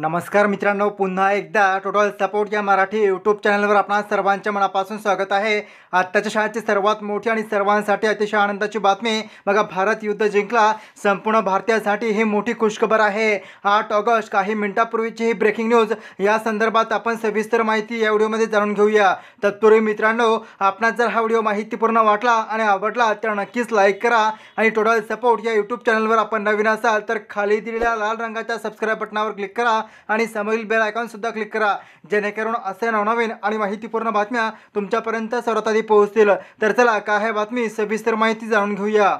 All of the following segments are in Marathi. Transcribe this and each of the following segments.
नमस्कार मित्रांनो पुन्हा एकदा टोटल सपोर्ट या मराठी यूट्यूब चॅनलवर आपणा सर्वांच्या मनापासून स्वागत आहे आत्ताच्या शाळेची सर्वात मोठी आणि सर्वांसाठी अतिशय आनंदाची बातमी बघा भारत युद्ध जिंकला संपूर्ण भारतीयासाठी ही मोठी खुशखबर आहे आठ ऑगस्ट काही मिनिटापूर्वीची ही ब्रेकिंग न्यूज या संदर्भात आपण सविस्तर माहिती या व्हिडिओमध्ये जाणून घेऊया तत्पूर्वी मित्रांनो आपणा जर हा व्हिडिओ माहितीपूर्ण वाटला आणि आवडला तर नक्कीच लाईक करा आणि टोटल सपोर्ट या यूट्यूब चॅनलवर आपण नवीन असाल तर खाली दिलेल्या लाल रंगाच्या सबस्क्राईब बटनावर क्लिक करा आणि समोरील बेल आयकॉनसुद्धा क्लिक करा जेणेकरून असे नवनवीन आणि माहितीपूर्ण बातम्या तुमच्यापर्यंत सर्वात आधी पोहोचतील तर चला काय आहे बातमी सविस्तर माहिती जाणून घेऊया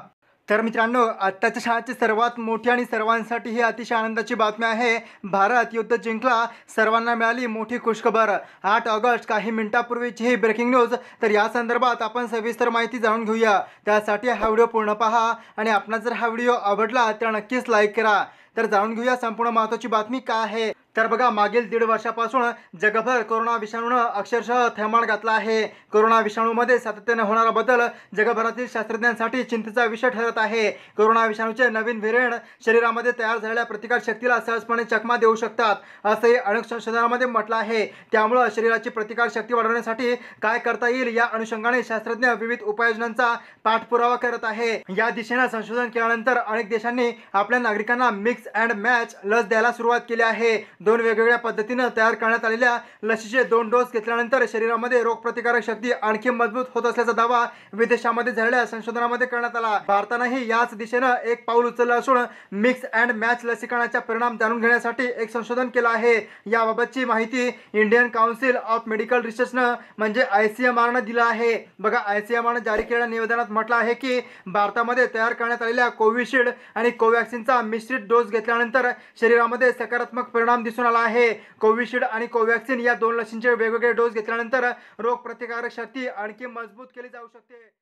तर मित्रांनो आत्ताच्या शाळेची सर्वात मोठी आणि सर्वांसाठी ही अतिशय आनंदाची बातमी आहे भारत युद्ध जिंकला सर्वांना मिळाली मोठी खुशखबर आठ ऑगस्ट काही मिनिटापूर्वीची ही ब्रेकिंग न्यूज तर या संदर्भात आपण सविस्तर माहिती जाणून घेऊया त्यासाठी हा व्हिडिओ पूर्ण पहा आणि आपला जर हा व्हिडिओ आवडला तर नक्कीच लाईक करा तर जाणून घेऊया संपूर्ण महत्वाची बातमी काय आहे तर बघा मागील दीड वर्षापासून जगभर कोरोना विषाणूनं अक्षरशः थैमाण घातला आहे कोरोना विषाणूमध्ये सातत्यानं होणारा बदल जगभरातील शास्त्रज्ञांसाठी चिंतेचा विषय ठरत आहे कोरोना विषाणूचे नवीन व्हेरियंट शरीरामध्ये तयार झालेल्या प्रतिकारशक्तीला सहजपणे चकमा देऊ शकतात असंही अनेक संशोधनामध्ये म्हटलं आहे त्यामुळं शरीराची प्रतिकारशक्ती वाढवण्यासाठी काय करता येईल या अनुषंगाने शास्त्रज्ञ विविध उपाययोजनांचा पाठपुरावा करत आहे या दिशेनं संशोधन केल्यानंतर अनेक देशांनी आपल्या नागरिकांना मिक्स मिक्स अँड मॅच लस द्यायला सुरुवात केली आहे दोन वेगवेगळ्या पद्धतीनं तयार करण्यात आलेल्या लसीचे दोन डोस घेतल्यानंतर शरीरामध्ये रोगप्रतिकारक शक्ती आणखी मजबूत होत असल्याचा दावा विदेशामध्ये झालेल्या संशोधनामध्ये करण्यात आला भारतानंही याच दिशेनं एक पाऊल उचललं असून मिक्स अँड मॅच लसीकरणाचा परिणाम जाणून घेण्यासाठी एक संशोधन केलं आहे याबाबतची माहिती इंडियन काउन्सिल ऑफ मेडिकल रिसर्चनं म्हणजे आय सी एम दिलं आहे बघा आय सी एम आरनं जारी केलेल्या निवेदनात म्हटलं आहे की भारतामध्ये तयार करण्यात आलेल्या कोविशिल्ड आणि कोवॅक्सिनचा मिश्रित डोस घेतल्यानंतर शरीरामध्ये सकारात्मक परिणाम दिसून आला आहे कोविशिल्ड आणि कोवॅक्सिन या दोन लसींचे वेगवेगळे डोस घेतल्यानंतर रोगप्रतिकारक शक्ती आणखी मजबूत केली जाऊ शकते